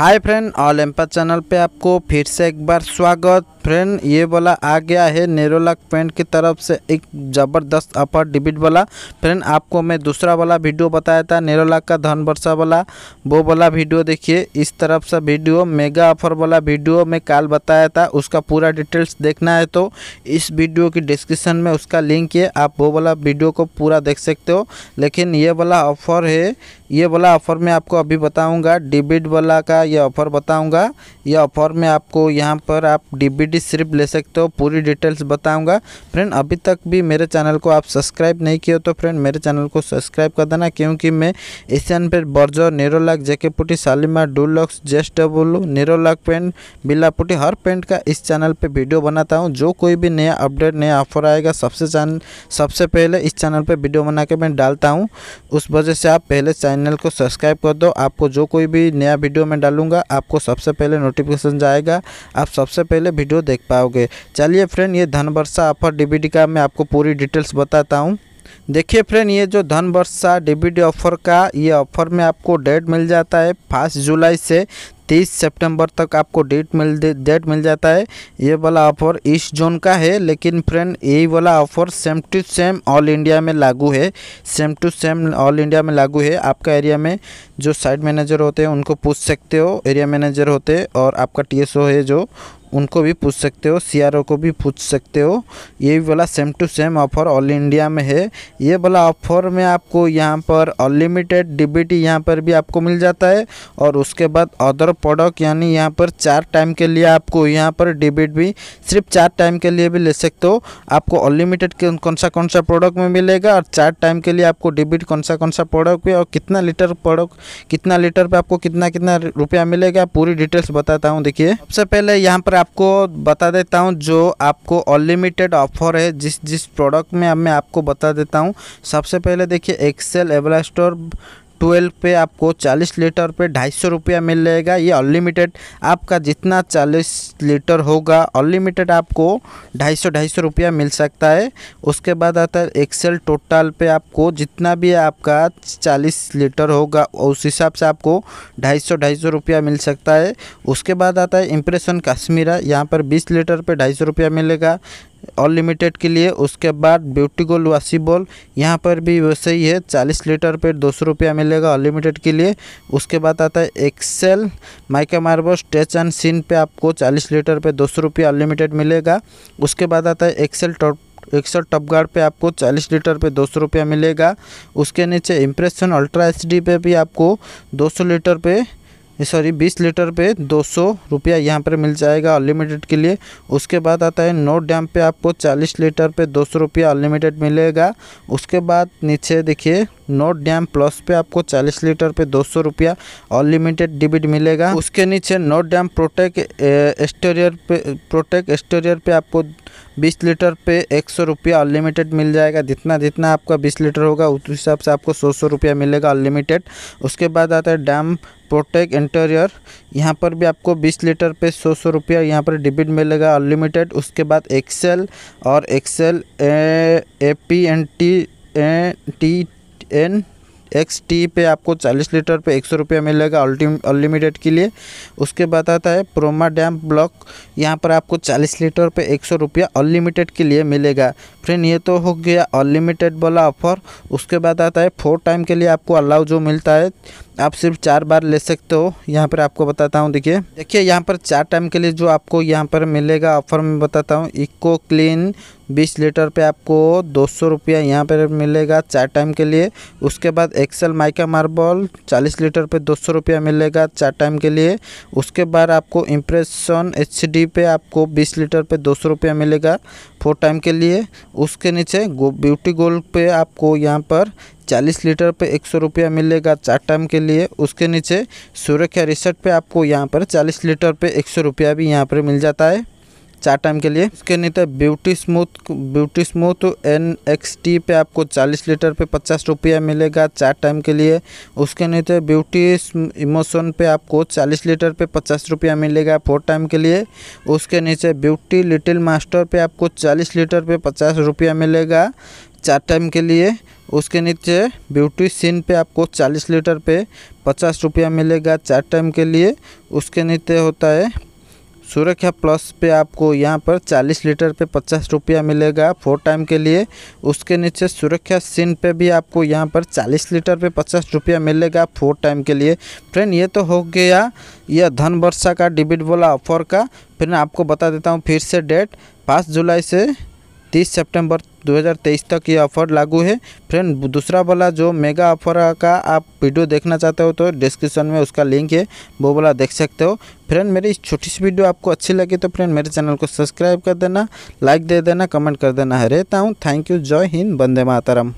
हाय friend all एम्पा channel पे आपको फिर से एक बार स्वागत फ्रेंड ये वाला आ गया है नेरोलक पेंट की तरफ से एक ज़बरदस्त अपर डिबिट वाला फ्रेंड आपको मैं दूसरा वाला वीडियो बताया था नेरोलक का धन वर्षा वाला वो वाला वीडियो देखिए इस तरफ से वीडियो मेगा ऑफर वाला वीडियो मैं कल बताया था उसका पूरा डिटेल्स देखना है तो इस वीडियो की डिस्क्रिप्सन में उसका लिंक है आप वो वाला वीडियो को पूरा देख सकते हो लेकिन ये वाला ऑफ़र है ये वाला ऑफ़र में आपको अभी बताऊँगा डिबिट वाला का ये ऑफ़र बताऊँगा ये ऑफ़र में आपको यहाँ पर आप डिबिट डी सिर्फ ले सकते हो पूरी डिटेल्स बताऊंगा फ्रेंड अभी तक भी मेरे चैनल को आप सब्सक्राइब नहीं किया तो फ्रेंड मेरे चैनल को सब्सक्राइब कर देना क्योंकि मैं Asian paint Berger Nerolac JK putty Shalimar Dulux जेस डब्लू नेरोलाक पेंट बिलापुटी हर पेंट का इस चैनल पर वीडियो बनाता हूँ जो कोई भी नया अपडेट नया ऑफर आएगा सबसे सबसे पहले इस चैनल पर वीडियो बना के मैं डालता हूँ उस वजह से आप पहले चैनल को सब्सक्राइब कर दो आपको जो कोई भी नया वीडियो मैं डालूंगा आपको सबसे पहले नोटिफिकेशन जाएगा आप सबसे पहले वीडियो वीडियो देख पाओगे चलिए फ्रेंड ये धन वर्षा ऑफर डीबीडी का मैं आपको पूरी डिटेल्स बताता हूँ देखिए फ्रेंड ये जो धन वर्षा डीबीडी ऑफर का ये ऑफर में आपको डेट मिल जाता है फर्स्ट जुलाई से तेईस सितंबर तक आपको डेट मिल डेट मिल जाता है ये वाला ऑफर ईस्ट जोन का है लेकिन फ्रेंड यही वाला offer same to same all India में लागू है same to same all India में लागू है आपका एरिया में जो साइड मैनेजर होते हैं उनको पूछ सकते हो एरिया मैनेजर होते हैं और आपका टी है जो उनको भी पूछ सकते हो सी को भी पूछ सकते हो ये वाला same to same offer all India में है ये वाला ऑफर में आपको यहाँ पर अनलिमिटेड डिबिटी यहाँ पर भी आपको मिल जाता है और उसके बाद अदर प्रोडक्ट यानी यहाँ पर चार टाइम के लिए आपको यहाँ पर डेबिट भी सिर्फ चार टाइम के लिए भी ले सकते हो आपको अनलिमिटेड कौन सा कौन सा प्रोडक्ट में मिलेगा और चार टाइम के लिए आपको डेबिट कौन सा कौन सा प्रोडक्ट भी और कितना लीटर प्रोडक्ट कितना लीटर पर आपको कितना कितना रुपया मिलेगा पूरी डिटेल्स बताता हूँ देखिए सबसे पहले यहाँ पर आपको बता देता हूँ जो आपको अनलिमिटेड ऑफर है जिस जिस प्रोडक्ट में मैं आपको बता देता हूँ सबसे पहले देखिए एक्सेल एवला स्टोर ट्वेल्व पे आपको चालीस लीटर पे ढाई सौ रुपया मिल जाएगा ये अनलिमिटेड आपका जितना चालीस लीटर होगा अनलिमिटेड आपको ढाई सौ ढाई सौ रुपया मिल सकता है उसके बाद आता है एक्सेल टोटल पे आपको जितना भी आपका चालीस लीटर होगा उस हिसाब से आपको ढाई सौ ढाई सौ रुपया मिल सकता है उसके बाद आता है इम्प्रेशन कश्मीरा यहाँ पर बीस लीटर पर ढाई सौ रुपया मिलेगा अनलिमिटेड के लिए उसके बाद ब्यूटी गोल्ड वाशिबॉल यहाँ पर भी वैसे ही है चालीस लीटर पे दो सौ रुपया मिलेगा अनलिमिटेड के लिए उसके बाद आता है Excel mica marble stretch and sheen पे आपको चालीस लीटर पे दो सौ रुपया अनलिमिटेड मिलेगा उसके बाद आता है Excel top Excel top guard पे आपको 40 लीटर पे दो सौ रुपया मिलेगा उसके नीचे इम्प्रेशन अल्ट्रा एच पे भी आपको 200 लीटर पे सॉरी बीस लीटर पे दो सौ रुपया यहाँ पर मिल जाएगा अनलिमिटेड के लिए उसके बाद आता है नोट डैम पे आपको चालीस लीटर पे दो सौ रुपया अनलिमिटेड मिलेगा उसके बाद नीचे देखिए नोट डैम प्लस पे आपको 40 लीटर पे दो सौ रुपया अनलिमिटेड डिबिट मिलेगा उसके नीचे नोट डैम प्रोटेक्ट एक्सटेरियर पे प्रोटेक्ट एक्सटेरियर पे आपको 20 लीटर पे एक सौ रुपया अनलिमिटेड मिल जाएगा जितना जितना आपका 20 लीटर होगा उस हिसाब से आपको सौ सौ रुपया मिलेगा अनलिमिटेड उसके बाद आता है डैम प्रोटेक्ट इंटेरियर यहाँ पर भी आपको 20 लीटर पे सौ सौ रुपया यहाँ पर डिबिट मिलेगा अनलिमिटेड उसके बाद एक्सेल और Excel A P N T A T N X T पे आपको 40 लीटर पे एक सौ रुपया मिलेगा अनलिमिटेड के लिए उसके बाद आता है प्रोमा डैम ब्लॉक यहाँ पर आपको 40 लीटर पे एक सौ रुपया अनलिमिटेड के लिए मिलेगा फ्रेंड ये तो हो गया अनलिमिटेड वाला ऑफर उसके बाद आता है फोर टाइम के लिए आपको अलाव जो मिलता है आप सिर्फ चार बार ले सकते हो यहाँ पर आपको बताता हूँ देखिए देखिए यहाँ पर चार टाइम के लिए जो आपको यहाँ पर मिलेगा ऑफर में बताता हूँ इको क्लीन बीस लीटर पे आपको दो सौ रुपया यहाँ पर मिलेगा चार टाइम के लिए उसके बाद एक्सेल माइका मार्बल चालीस लीटर पे दो सौ रुपया मिलेगा चार टाइम के लिए उसके बाद आपको इम्प्रेशन एच पे आपको बीस लीटर पे दो सौ रुपया मिलेगा फोर टाइम के लिए उसके नीचे गो, ब्यूटी गोल्ड पे आपको यहाँ पर चालीस लीटर पे एक सौ रुपया मिलेगा चार टाइम के लिए उसके नीचे सूर्य रिसर्ट पे आपको यहाँ पर चालीस लीटर पे एक सौ रुपया भी यहाँ पर मिल जाता है चार टाइम के लिए इसके नहीं तो beauty smooth beauty smooth N X T पे आपको चालीस लीटर पे पचास रुपया मिलेगा चार टाइम के लिए उसके नहीं तो ब्यूटी इमोशन पे आपको चालीस लीटर पे पचास रुपया मिलेगा फोर टाइम के लिए उसके नीचे ब्यूटी लिटिल मास्टर पे आपको चालीस लीटर पे पचास रुपया मिलेगा चार टाइम के लिए उसके नीचे ब्यूटी सीन पे आपको 40 लीटर पे पचास रुपया मिलेगा चार टाइम के लिए उसके नीचे होता है सुरक्षा प्लस पे आपको यहाँ पर 40 लीटर पे पचास रुपया मिलेगा फोर टाइम के लिए उसके नीचे सुरक्षा सिन पे भी आपको यहाँ पर 40 लीटर पे पचास रुपया मिलेगा फोर टाइम के लिए फ्रेंड ये तो हो गया यह धन वर्षा का डिबिट वाला ऑफर का फिर मैं आपको बता देता हूँ फिर से डेट पाँच जुलाई से 30 सितंबर 2023 तक ये ऑफर लागू है फ्रेंड दूसरा वाला जो मेगा ऑफर का आप वीडियो देखना चाहते हो तो डिस्क्रिप्शन में उसका लिंक है वो वाला देख सकते हो फ्रेंड मेरी इस छोटी सी वीडियो आपको अच्छी लगी तो फ्रेंड मेरे चैनल को सब्सक्राइब कर देना लाइक दे देना कमेंट कर देना रहता हूँ थैंक यू जय हिंद बंदे मातरम